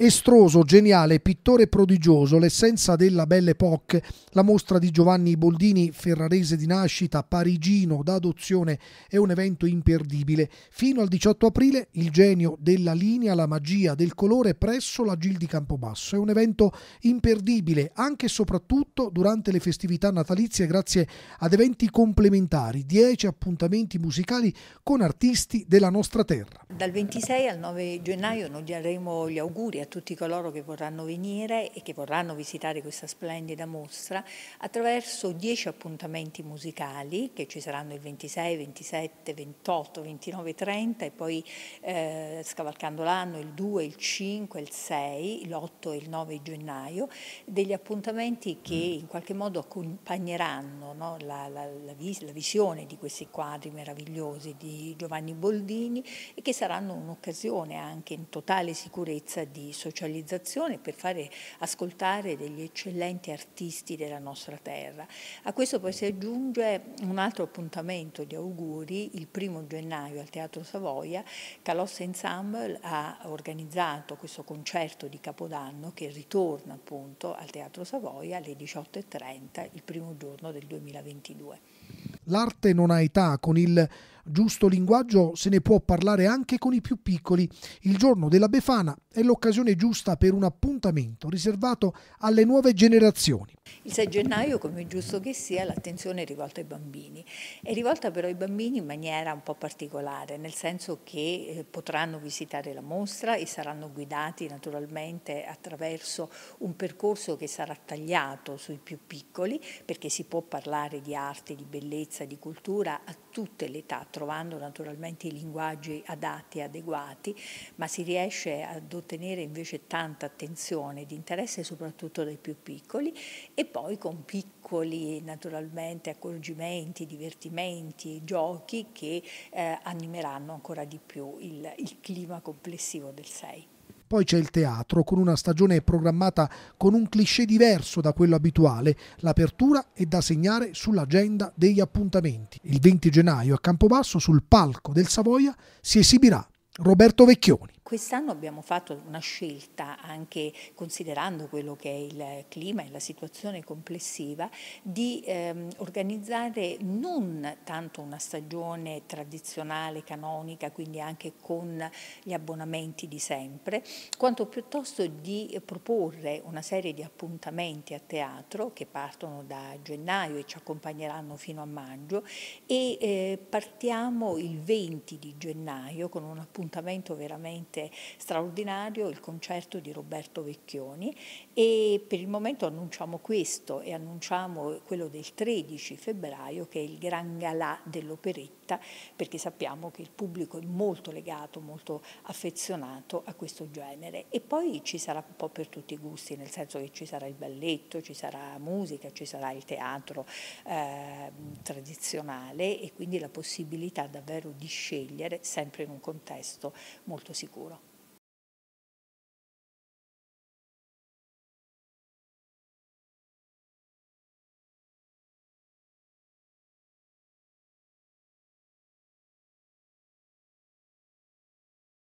Estroso, geniale, pittore prodigioso, l'essenza della Belle Époque, la mostra di Giovanni Boldini, ferrarese di nascita, parigino d'adozione, è un evento imperdibile. Fino al 18 aprile il genio della linea, la magia del colore presso la Gil di Campobasso. È un evento imperdibile anche e soprattutto durante le festività natalizie grazie ad eventi complementari, 10 appuntamenti musicali con artisti della nostra terra. Dal 26 al 9 gennaio non daremo gli auguri a tutti coloro che vorranno venire e che vorranno visitare questa splendida mostra attraverso dieci appuntamenti musicali che ci saranno il 26, 27, 28, 29, 30 e poi eh, scavalcando l'anno il 2, il 5, il 6, l'8 e il 9 gennaio, degli appuntamenti che mm. in qualche modo accompagneranno no, la, la, la, vis la visione di questi quadri meravigliosi di Giovanni Boldini e che saranno un'occasione anche in totale sicurezza di socializzazione per fare ascoltare degli eccellenti artisti della nostra terra. A questo poi si aggiunge un altro appuntamento di auguri, il primo gennaio al Teatro Savoia, Calossa Ensemble ha organizzato questo concerto di Capodanno che ritorna appunto al Teatro Savoia alle 18.30 il primo giorno del 2022. L'arte non ha età con il Giusto linguaggio se ne può parlare anche con i più piccoli. Il giorno della Befana è l'occasione giusta per un appuntamento riservato alle nuove generazioni. Il 6 gennaio, come è giusto che sia, l'attenzione è rivolta ai bambini. È rivolta però ai bambini in maniera un po' particolare, nel senso che eh, potranno visitare la mostra e saranno guidati naturalmente attraverso un percorso che sarà tagliato sui più piccoli, perché si può parlare di arte, di bellezza, di cultura a tutte le età, trovando naturalmente i linguaggi adatti e adeguati, ma si riesce ad ottenere invece tanta attenzione di interesse soprattutto dai più piccoli e poi con piccoli naturalmente accorgimenti, divertimenti, giochi che eh, animeranno ancora di più il, il clima complessivo del 6. Poi c'è il teatro, con una stagione programmata con un cliché diverso da quello abituale. L'apertura è da segnare sull'agenda degli appuntamenti. Il 20 gennaio a Campobasso, sul palco del Savoia, si esibirà Roberto Vecchioni. Quest'anno abbiamo fatto una scelta, anche considerando quello che è il clima e la situazione complessiva, di ehm, organizzare non tanto una stagione tradizionale, canonica, quindi anche con gli abbonamenti di sempre, quanto piuttosto di proporre una serie di appuntamenti a teatro che partono da gennaio e ci accompagneranno fino a maggio e eh, partiamo il 20 di gennaio con un appuntamento veramente veramente straordinario il concerto di Roberto Vecchioni e per il momento annunciamo questo e annunciamo quello del 13 febbraio che è il Gran Galà dell'operetta perché sappiamo che il pubblico è molto legato, molto affezionato a questo genere e poi ci sarà un po' per tutti i gusti, nel senso che ci sarà il balletto, ci sarà musica, ci sarà il teatro eh, tradizionale e quindi la possibilità davvero di scegliere sempre in un contesto molto sicuro.